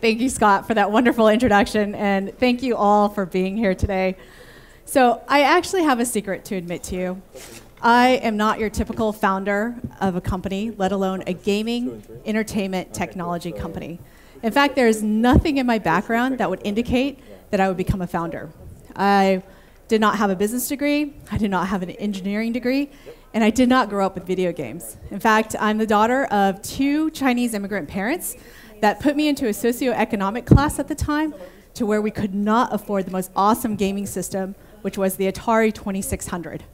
thank you, Scott, for that wonderful introduction, and thank you all for being here today. So, I actually have a secret to admit to you. I am not your typical founder of a company, let alone a gaming, entertainment, technology company. In fact, there is nothing in my background that would indicate that I would become a founder. I did not have a business degree, I did not have an engineering degree, and I did not grow up with video games. In fact, I'm the daughter of two Chinese immigrant parents that put me into a socioeconomic class at the time to where we could not afford the most awesome gaming system, which was the Atari 2600.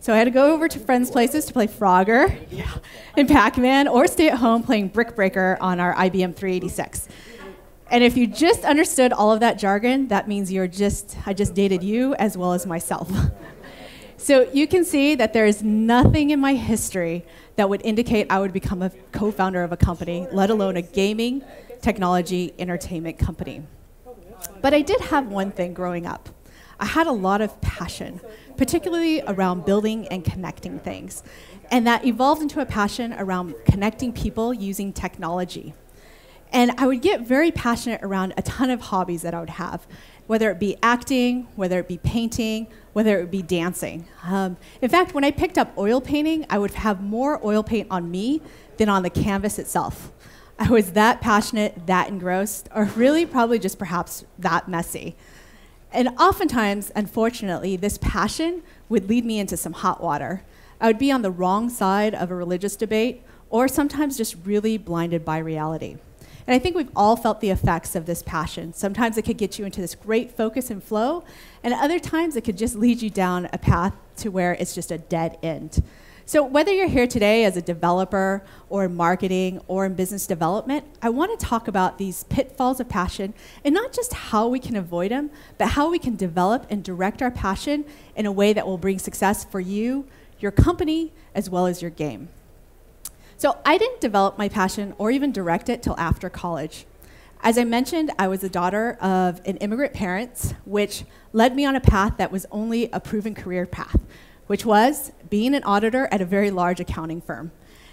So I had to go over to friends' places to play Frogger yeah, and Pac Man or stay at home playing Brick Breaker on our IBM 386. And if you just understood all of that jargon, that means you're just, I just dated you as well as myself. So you can see that there is nothing in my history that would indicate I would become a co founder of a company, let alone a gaming, technology, entertainment company. But I did have one thing growing up. I had a lot of passion, particularly around building and connecting things. And that evolved into a passion around connecting people using technology. And I would get very passionate around a ton of hobbies that I would have whether it be acting, whether it be painting, whether it be dancing. Um, in fact, when I picked up oil painting, I would have more oil paint on me than on the canvas itself. I was that passionate, that engrossed, or really probably just perhaps that messy. And oftentimes, unfortunately, this passion would lead me into some hot water. I would be on the wrong side of a religious debate, or sometimes just really blinded by reality. And I think we've all felt the effects of this passion. Sometimes it could get you into this great focus and flow, and other times it could just lead you down a path to where it's just a dead end. So, whether you're here today as a developer or in marketing or in business development, I want to talk about these pitfalls of passion and not just how we can avoid them, but how we can develop and direct our passion in a way that will bring success for you, your company, as well as your game. So I didn't develop my passion or even direct it till after college. As I mentioned, I was the daughter of an immigrant parents, which led me on a path that was only a proven career path, which was being an auditor at a very large accounting firm.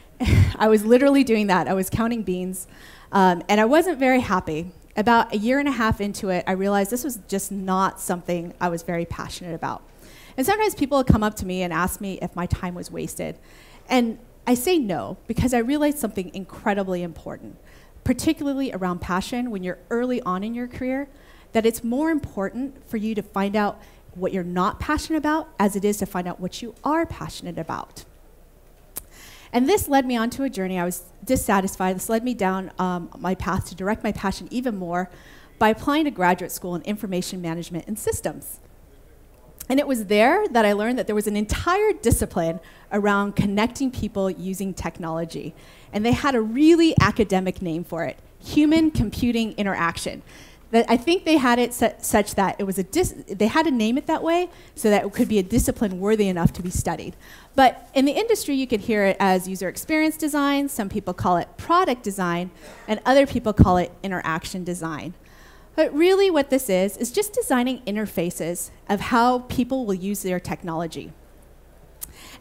I was literally doing that. I was counting beans, um, and I wasn't very happy. About a year and a half into it, I realized this was just not something I was very passionate about. And sometimes people would come up to me and ask me if my time was wasted. And I say no because I realized something incredibly important, particularly around passion when you're early on in your career, that it's more important for you to find out what you're not passionate about as it is to find out what you are passionate about. And this led me onto a journey. I was dissatisfied. This led me down um, my path to direct my passion even more by applying to graduate school in information management and systems. And it was there that I learned that there was an entire discipline around connecting people using technology. And they had a really academic name for it human computing interaction. That I think they had it such that it was a they had to name it that way so that it could be a discipline worthy enough to be studied. But in the industry, you could hear it as user experience design, some people call it product design, and other people call it interaction design. But really, what this is, is just designing interfaces of how people will use their technology.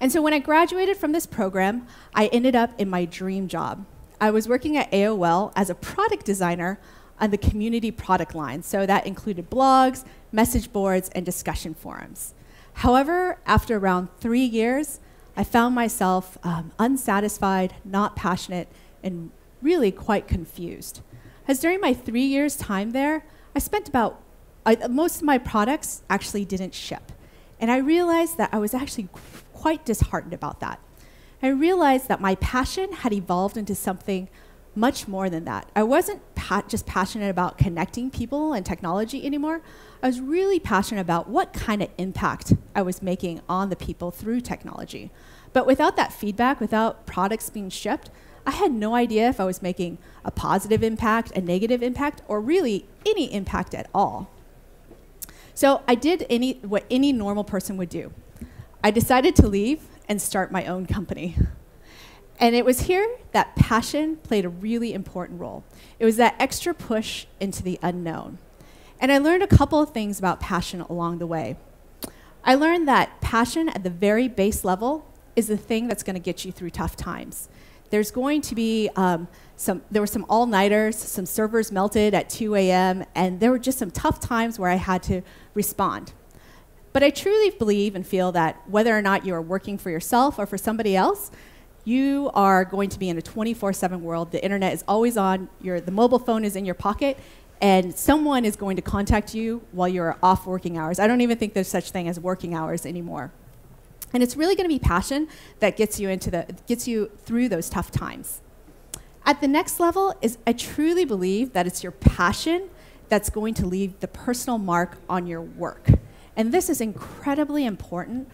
And so when I graduated from this program, I ended up in my dream job. I was working at AOL as a product designer on the community product line. So that included blogs, message boards, and discussion forums. However, after around three years, I found myself um, unsatisfied, not passionate, and really quite confused as during my three years time there, I spent about, I, most of my products actually didn't ship. And I realized that I was actually quite disheartened about that. I realized that my passion had evolved into something much more than that. I wasn't pa just passionate about connecting people and technology anymore. I was really passionate about what kind of impact I was making on the people through technology. But without that feedback, without products being shipped, I had no idea if I was making a positive impact, a negative impact, or really any impact at all. So I did any, what any normal person would do. I decided to leave and start my own company. And it was here that passion played a really important role. It was that extra push into the unknown. And I learned a couple of things about passion along the way. I learned that passion at the very base level is the thing that's going to get you through tough times there's going to be um, some, there were some all nighters, some servers melted at 2 a.m., and there were just some tough times where I had to respond. But I truly believe and feel that whether or not you are working for yourself or for somebody else, you are going to be in a 24 7 world. The internet is always on, your, the mobile phone is in your pocket, and someone is going to contact you while you're off working hours. I don't even think there's such thing as working hours anymore. And it's really going to be passion that gets you into the gets you through those tough times. At the next level is I truly believe that it's your passion that's going to leave the personal mark on your work. And this is incredibly important,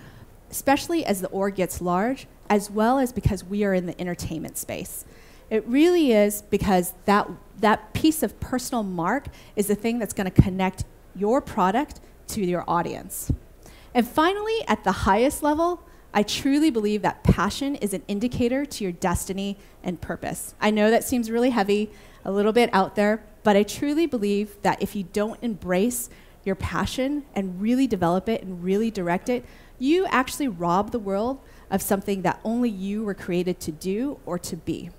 especially as the org gets large, as well as because we are in the entertainment space. It really is because that that piece of personal mark is the thing that's going to connect your product to your audience. And finally, at the highest level, I truly believe that passion is an indicator to your destiny and purpose. I know that seems really heavy, a little bit out there, but I truly believe that if you don't embrace your passion and really develop it and really direct it, you actually rob the world of something that only you were created to do or to be.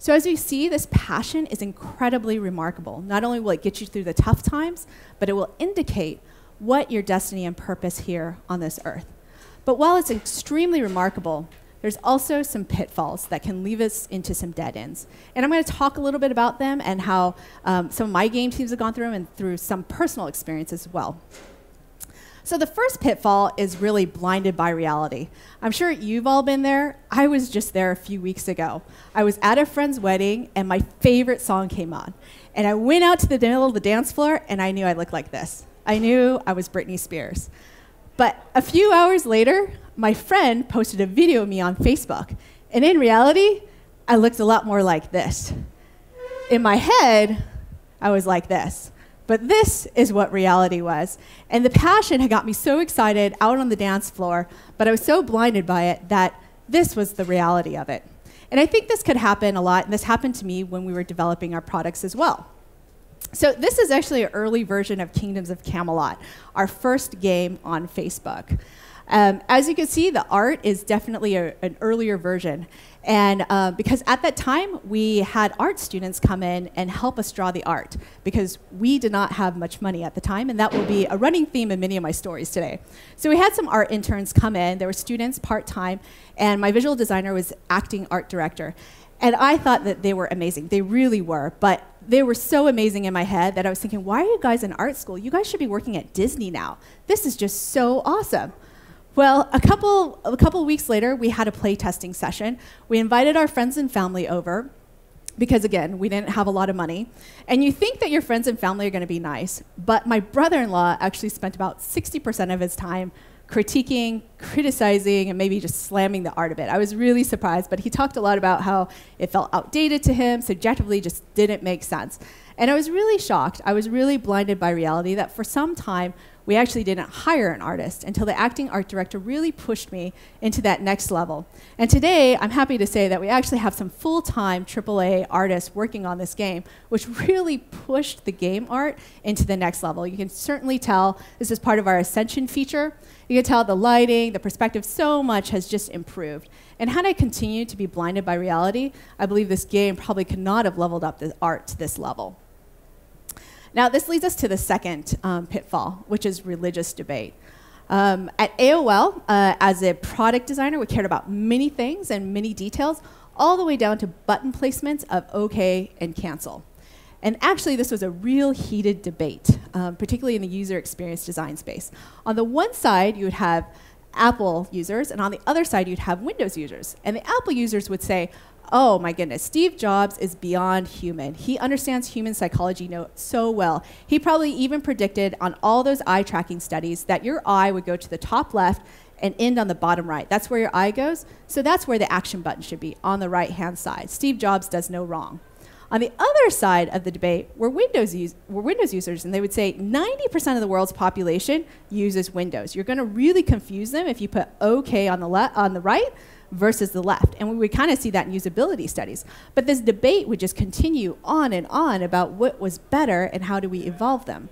So, as we see, this passion is incredibly remarkable. Not only will it get you through the tough times, but it will indicate what your destiny and purpose here on this earth. But while it's extremely remarkable, there's also some pitfalls that can leave us into some dead ends. And I'm going to talk a little bit about them and how um, some of my game teams have gone through them and through some personal experience as well. So the first pitfall is really blinded by reality. I'm sure you've all been there. I was just there a few weeks ago. I was at a friend's wedding and my favorite song came on. And I went out to the middle of the dance floor and I knew I looked like this. I knew I was Britney Spears. But a few hours later, my friend posted a video of me on Facebook. And in reality, I looked a lot more like this. In my head, I was like this. But this is what reality was. And the passion had got me so excited out on the dance floor, but I was so blinded by it that this was the reality of it. And I think this could happen a lot, and this happened to me when we were developing our products as well. So this is actually an early version of Kingdoms of Camelot, our first game on Facebook. Um, as you can see, the art is definitely a, an earlier version. And uh, because at that time, we had art students come in and help us draw the art because we did not have much money at the time, and that will be a running theme in many of my stories today. So we had some art interns come in. There were students part time, and my visual designer was acting art director. And I thought that they were amazing. They really were. But they were so amazing in my head that I was thinking, why are you guys in art school? You guys should be working at Disney now. This is just so awesome. Well, a couple, a couple weeks later, we had a play testing session. We invited our friends and family over because, again, we didn't have a lot of money. And you think that your friends and family are going to be nice, but my brother in law actually spent about 60% of his time critiquing, criticizing, and maybe just slamming the art of it. I was really surprised, but he talked a lot about how it felt outdated to him, subjectively just didn't make sense. And I was really shocked. I was really blinded by reality that for some time, we actually didn't hire an artist until the acting art director really pushed me into that next level. And today, I'm happy to say that we actually have some full time AAA artists working on this game, which really pushed the game art into the next level. You can certainly tell this is part of our Ascension feature. You can tell the lighting, the perspective, so much has just improved. And had I continued to be blinded by reality, I believe this game probably could not have leveled up the art to this level. Now, this leads us to the second um, pitfall, which is religious debate. Um, at AOL, uh, as a product designer, we cared about many things and many details, all the way down to button placements of OK and cancel. And actually, this was a real heated debate, um, particularly in the user experience design space. On the one side, you would have Apple users, and on the other side, you'd have Windows users. And the Apple users would say, oh my goodness, Steve Jobs is beyond human. He understands human psychology so well. He probably even predicted on all those eye tracking studies that your eye would go to the top left and end on the bottom right. That's where your eye goes. So that's where the action button should be on the right hand side. Steve Jobs does no wrong. On the other side of the debate were Windows, were Windows users, and they would say 90% of the world's population uses Windows. You're going to really confuse them if you put OK on the, on the right versus the left. And we kind of see that in usability studies. But this debate would just continue on and on about what was better and how do we evolve them.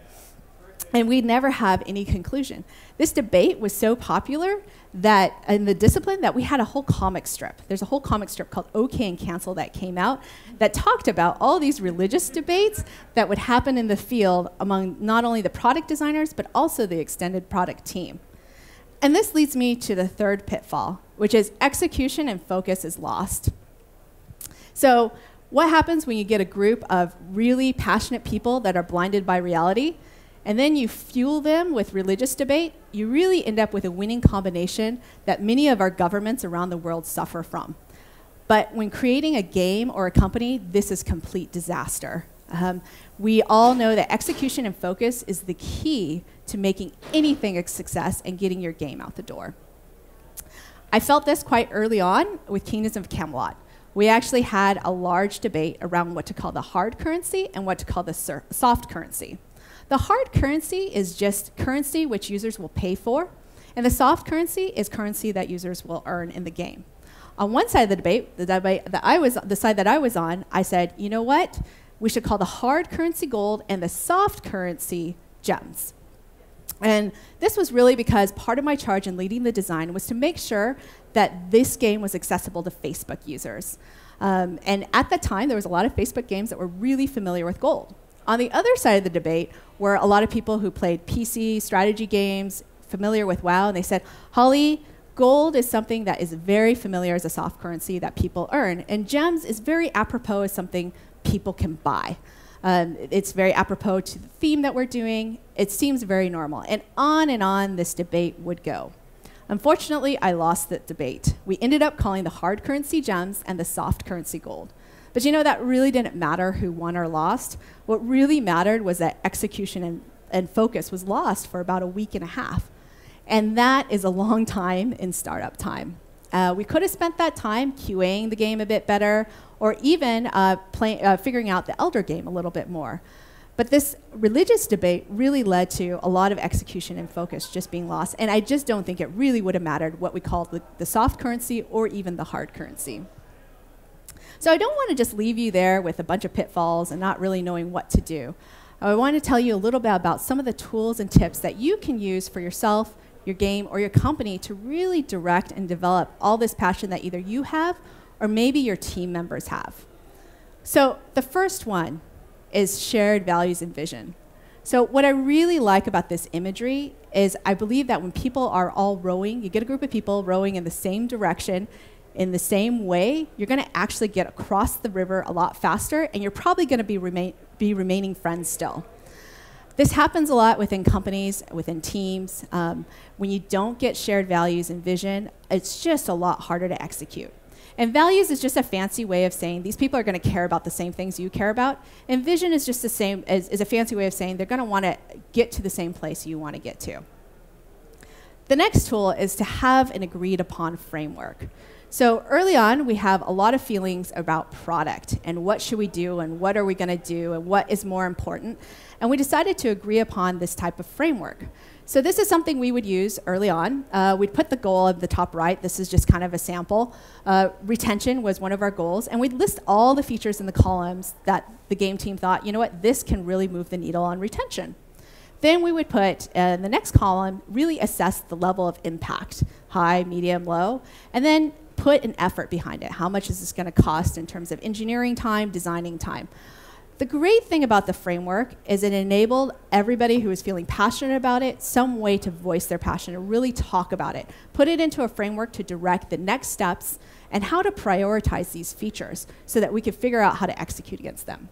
And we never have any conclusion. This debate was so popular that in the discipline that we had a whole comic strip. There's a whole comic strip called OK and Cancel that came out that talked about all these religious debates that would happen in the field among not only the product designers but also the extended product team. And this leads me to the third pitfall, which is execution and focus is lost. So, what happens when you get a group of really passionate people that are blinded by reality, and then you fuel them with religious debate? You really end up with a winning combination that many of our governments around the world suffer from. But when creating a game or a company, this is complete disaster. Um, we all know that execution and focus is the key to making anything a success and getting your game out the door. I felt this quite early on with Kingdoms of Camelot. We actually had a large debate around what to call the hard currency and what to call the soft currency. The hard currency is just currency which users will pay for, and the soft currency is currency that users will earn in the game. On one side of the debate, the debate that I was the side that I was on, I said, you know what? We should call the hard currency gold and the soft currency gems. And this was really because part of my charge in leading the design was to make sure that this game was accessible to Facebook users. Um, and at that time, there was a lot of Facebook games that were really familiar with gold. On the other side of the debate were a lot of people who played PC strategy games, familiar with WoW, and they said, Holly, gold is something that is very familiar as a soft currency that people earn, and gems is very apropos as something people can buy. Um, it's very apropos to the theme that we're doing. It seems very normal. And on and on this debate would go. Unfortunately, I lost that debate. We ended up calling the hard currency gems and the soft currency gold. But you know, that really didn't matter who won or lost. What really mattered was that execution and, and focus was lost for about a week and a half. And that is a long time in startup time. Uh, we could have spent that time QAing the game a bit better or even uh, play, uh, figuring out the elder game a little bit more. But this religious debate really led to a lot of execution and focus just being lost. And I just don't think it really would have mattered what we called the, the soft currency or even the hard currency. So I don't want to just leave you there with a bunch of pitfalls and not really knowing what to do. I want to tell you a little bit about some of the tools and tips that you can use for yourself, your game or your company to really direct and develop all this passion that either you have or maybe your team members have. So the first one is shared values and vision. So what I really like about this imagery is I believe that when people are all rowing, you get a group of people rowing in the same direction, in the same way, you're going to actually get across the river a lot faster and you're probably going to be, remain, be remaining friends still. This happens a lot within companies, within teams. Um, when you don't get shared values and vision, it's just a lot harder to execute. And values is just a fancy way of saying these people are going to care about the same things you care about. And vision is just the same, is, is a fancy way of saying they're going to want to get to the same place you want to get to. The next tool is to have an agreed upon framework. So early on, we have a lot of feelings about product and what should we do and what are we going to do and what is more important. And we decided to agree upon this type of framework. So this is something we would use early on. Uh, we'd put the goal of the top right. This is just kind of a sample. Uh, retention was one of our goals. And we'd list all the features in the columns that the game team thought, you know what, this can really move the needle on retention. Then we would put uh, in the next column, really assess the level of impact, high, medium, low. And then put an effort behind it. How much is this going to cost in terms of engineering time, designing time? The great thing about the framework is it enabled everybody who was feeling passionate about it some way to voice their passion and really talk about it. Put it into a framework to direct the next steps and how to prioritize these features so that we could figure out how to execute against them.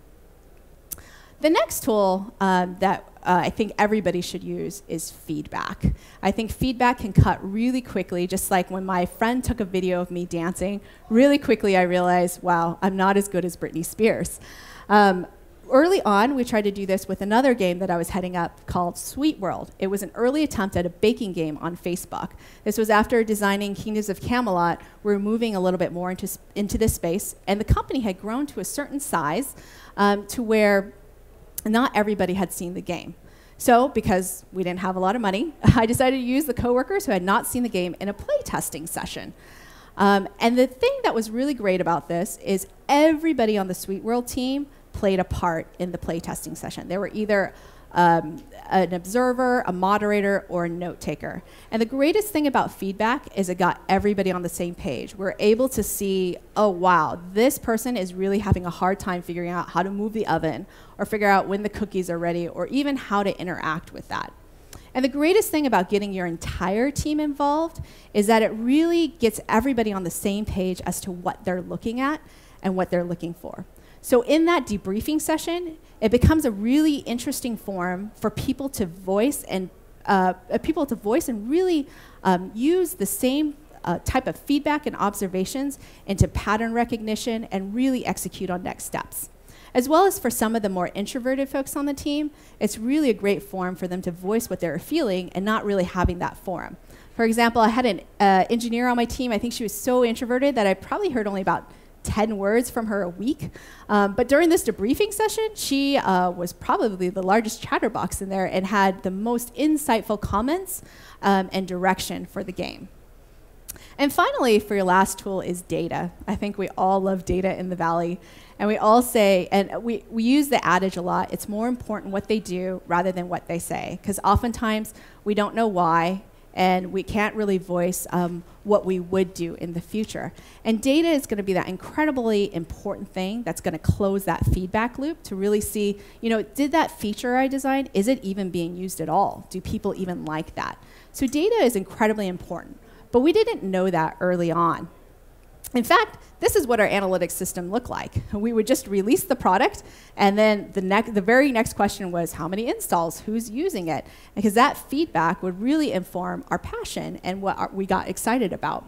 The next tool um, that uh, I think everybody should use is feedback. I think feedback can cut really quickly, just like when my friend took a video of me dancing, really quickly I realized, wow, I'm not as good as Britney Spears. Um, early on, we tried to do this with another game that I was heading up called Sweet World. It was an early attempt at a baking game on Facebook. This was after designing Kingdoms of Camelot. We were moving a little bit more into, into this space, and the company had grown to a certain size um, to where not everybody had seen the game. So, because we didn't have a lot of money, I decided to use the coworkers who had not seen the game in a playtesting session. Um, and the thing that was really great about this is everybody on the Sweet World team played a part in the playtesting session. There were either um, an observer, a moderator, or a note taker. And the greatest thing about feedback is it got everybody on the same page. We're able to see, oh, wow, this person is really having a hard time figuring out how to move the oven or figure out when the cookies are ready or even how to interact with that. And the greatest thing about getting your entire team involved is that it really gets everybody on the same page as to what they're looking at and what they're looking for. So in that debriefing session, it becomes a really interesting form for people to voice and uh, uh, people to voice and really um, use the same uh, type of feedback and observations into pattern recognition and really execute on next steps. As well as for some of the more introverted folks on the team, it's really a great form for them to voice what they're feeling and not really having that forum. For example, I had an uh, engineer on my team. I think she was so introverted that I probably heard only about 10 words from her a week. Um, but during this debriefing session, she uh, was probably the largest chatterbox in there and had the most insightful comments um, and direction for the game. And finally, for your last tool is data. I think we all love data in the Valley. And we all say, and we, we use the adage a lot it's more important what they do rather than what they say. Because oftentimes we don't know why, and we can't really voice um, what we would do in the future. And data is going to be that incredibly important thing that's going to close that feedback loop to really see, you know, did that feature I designed, is it even being used at all? Do people even like that? So data is incredibly important. But we didn't know that early on. In fact, this is what our analytics system looked like. We would just release the product, and then the, nec- the very next question was how many installs, who's using it? Because that feedback would really inform our passion and what our, we got excited about.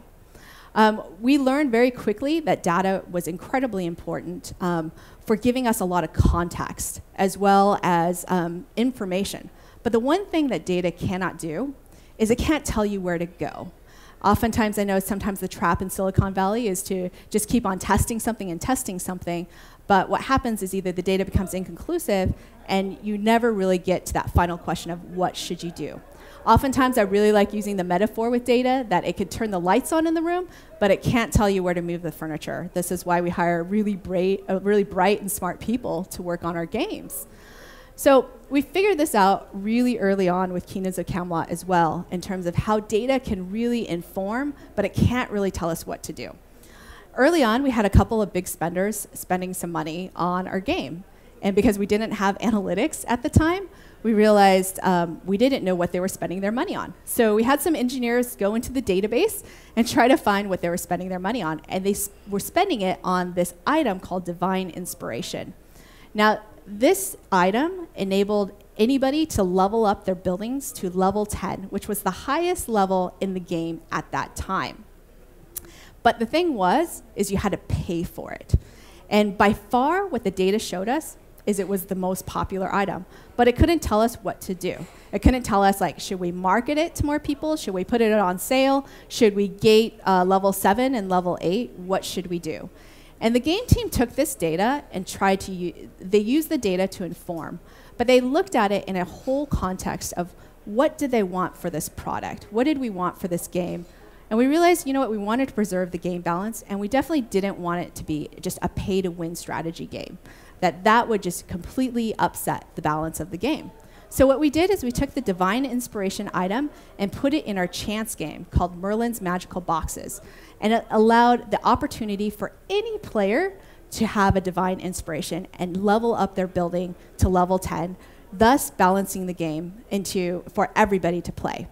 Um, we learned very quickly that data was incredibly important um, for giving us a lot of context as well as um, information. But the one thing that data cannot do is it can't tell you where to go oftentimes I know sometimes the trap in Silicon Valley is to just keep on testing something and testing something. But what happens is either the data becomes inconclusive and you never really get to that final question of what should you do. Oftentimes I really like using the metaphor with data that it could turn the lights on in the room, but it can't tell you where to move the furniture. This is why we hire really bright, uh, really bright and smart people to work on our games. So we figured this out really early on with Keenan's of Camelot as well, in terms of how data can really inform, but it can't really tell us what to do. Early on, we had a couple of big spenders spending some money on our game. And because we didn't have analytics at the time, we realized um, we didn't know what they were spending their money on. So we had some engineers go into the database and try to find what they were spending their money on. And they were spending it on this item called divine inspiration. Now, this item enabled anybody to level up their buildings to level 10, which was the highest level in the game at that time. But the thing was, is you had to pay for it. And by far, what the data showed us is it was the most popular item. But it couldn't tell us what to do. It couldn't tell us, like, should we market it to more people? Should we put it on sale? Should we gate uh, level 7 and level 8? What should we do? And the game team took this data and tried to u- they used the data to inform, but they looked at it in a whole context of what did they want for this product? What did we want for this game? And we realized, you know what, we wanted to preserve the game balance, and we definitely didn't want it to be just a pay to win strategy game. That that would just completely upset the balance of the game. So, what we did is we took the divine inspiration item and put it in our chance game called Merlin's Magical Boxes. And it allowed the opportunity for any player to have a divine inspiration and level up their building to level 10, thus balancing the game into for everybody to play.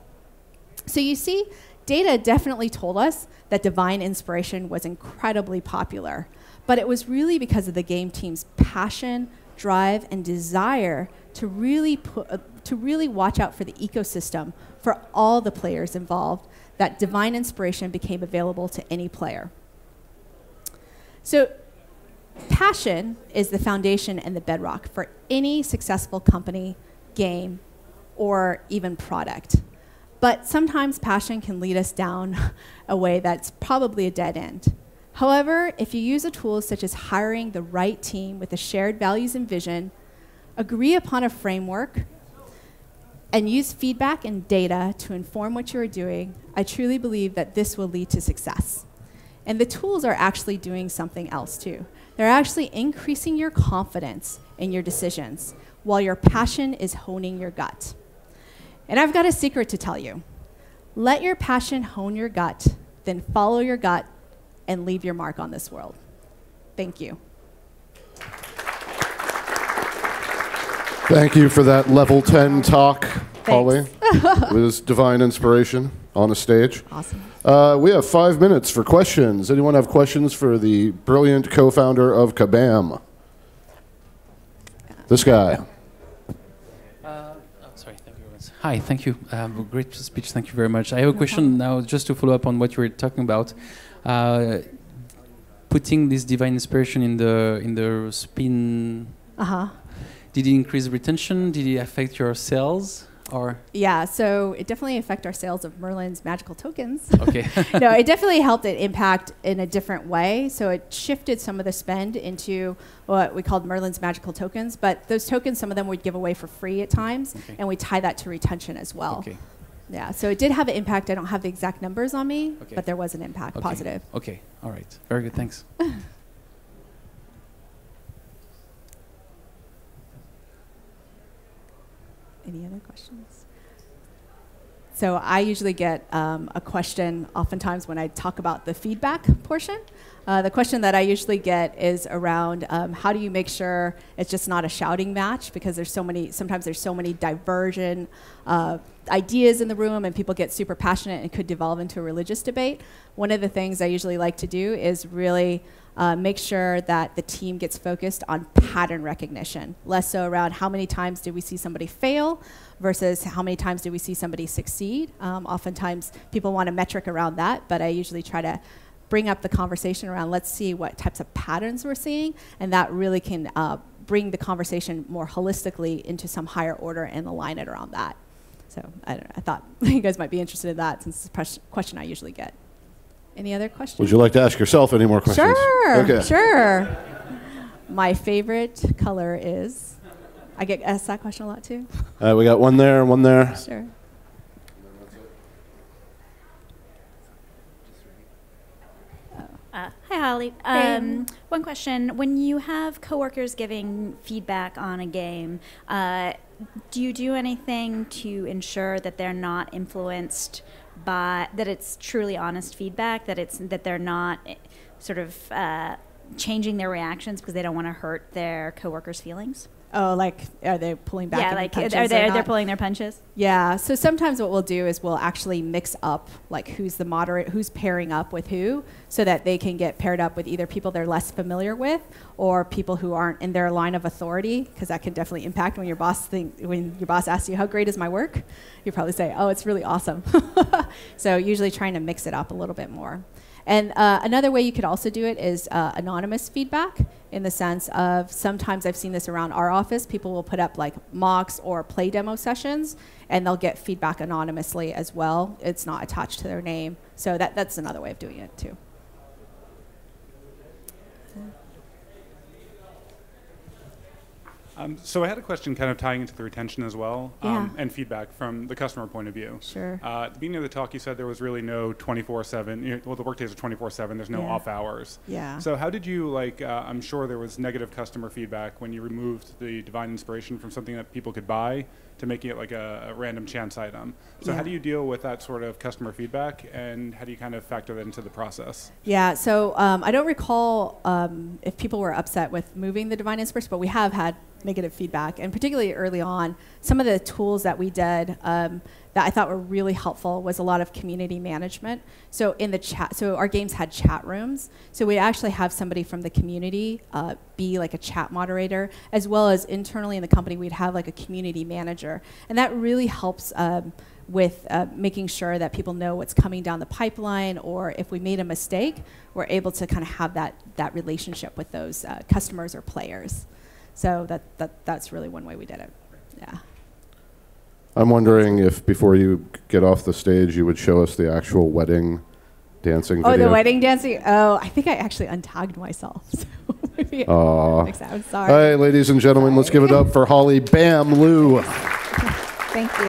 So, you see, data definitely told us that divine inspiration was incredibly popular, but it was really because of the game team's passion drive, and desire to really put, uh, to really watch out for the ecosystem for all the players involved. That divine inspiration became available to any player. So, passion is the foundation and the bedrock for any successful company, game, or even product. But sometimes passion can lead us down a way that's probably a dead end. However, if you use a tool such as hiring the right team with the shared values and vision, agree upon a framework, and use feedback and data to inform what you are doing, I truly believe that this will lead to success. And the tools are actually doing something else too. They're actually increasing your confidence in your decisions while your passion is honing your gut. And I've got a secret to tell you. Let your passion hone your gut, then follow your gut and leave your mark on this world. Thank you. Thank you for that level 10 talk, Holly. it was divine inspiration on the stage. Awesome. Uh, we have five minutes for questions. Anyone have questions for the brilliant co founder of Kabam? This guy. Uh, oh, sorry. Thank you very much. Hi, thank you. Um, great speech. Thank you very much. I have a question now just to follow up on what you were talking about. Uh, putting this divine inspiration in the in the spin. Uh huh. Did it increase retention? Did it affect your sales? Or yeah, so it definitely affected our sales of Merlin's magical tokens. Okay. no, it definitely helped it impact in a different way. So it shifted some of the spend into what we called Merlin's magical tokens. But those tokens, some of them we'd give away for free at times, okay. and we tie that to retention as well. Okay. Yeah, so it did have an impact. I don't have the exact numbers on me, okay. but there was an impact, okay. positive. Okay, all right. Very good, thanks. Any other questions? So I usually get um, a question oftentimes when I talk about the feedback portion. Uh, the question that I usually get is around um, how do you make sure it's just not a shouting match because there's so many, sometimes there's so many diversion uh, ideas in the room and people get super passionate and could devolve into a religious debate, one of the things I usually like to do is really uh, make sure that the team gets focused on pattern recognition, less so around how many times did we see somebody fail versus how many times did we see somebody succeed. Um, oftentimes, people want a metric around that, but I usually try to bring up the conversation around let's see what types of patterns we're seeing, and that really can uh, bring the conversation more holistically into some higher order and align it around that. So I, know, I thought you guys might be interested in that since it's a question I usually get. Any other questions? Would you like to ask yourself any more questions? Sure. Okay. Sure. My favorite color is. I get asked that question a lot too. Uh, we got one there, one there. Sure. Uh, hi, Holly. Um, one question. When you have coworkers giving feedback on a game, uh, do you do anything to ensure that they're not influenced by, that it's truly honest feedback, that, it's, that they're not eh, sort of uh, changing their reactions because they don't want to hurt their coworkers' feelings? Oh, like are they pulling back? Yeah, like are they are they pulling their punches? Yeah. So sometimes what we'll do is we'll actually mix up like who's the moderate, who's pairing up with who, so that they can get paired up with either people they're less familiar with or people who aren't in their line of authority, because that can definitely impact when your boss think when your boss asks you how great is my work, you probably say, oh, it's really awesome. so usually trying to mix it up a little bit more. And uh, another way you could also do it is uh, anonymous feedback in the sense of sometimes I've seen this around our office. People will put up like mocks or play demo sessions and they'll get feedback anonymously as well. It's not attached to their name. So that, that's another way of doing it too. Um, so I had a question kind of tying into the retention as well um, yeah. and feedback from the customer point of view. Sure. Uh, at the beginning of the talk, you said there was really no 24-7, well, the workdays are 24-7, there's no yeah. off hours. Yeah. So how did you, like, uh, I'm sure there was negative customer feedback when you removed the divine inspiration from something that people could buy to making it like a, a random chance item. So yeah. how do you deal with that sort of customer feedback and how do you kind of factor that into the process? Yeah, so um, I don't recall um, if people were upset with moving the divine inspiration, but we have had negative feedback, and particularly early on, some of the tools that we did um, that I thought were really helpful was a lot of community management. So in the chat, so our games had chat rooms, so we actually have somebody from the community uh, be like a chat moderator, as well as internally in the company we'd have like a community manager, and that really helps. Um, with uh, making sure that people know what's coming down the pipeline, or if we made a mistake, we're able to kind of have that that relationship with those uh, customers or players. So that, that, that's really one way we did it. Yeah. I'm wondering if before you get off the stage, you would show us the actual wedding dancing. Oh, the wedding dancing. Oh, I think I actually untagged myself. So maybe I'm sorry. All right, ladies and gentlemen, sorry. let's give it up for Holly Bam Lou. Thank you.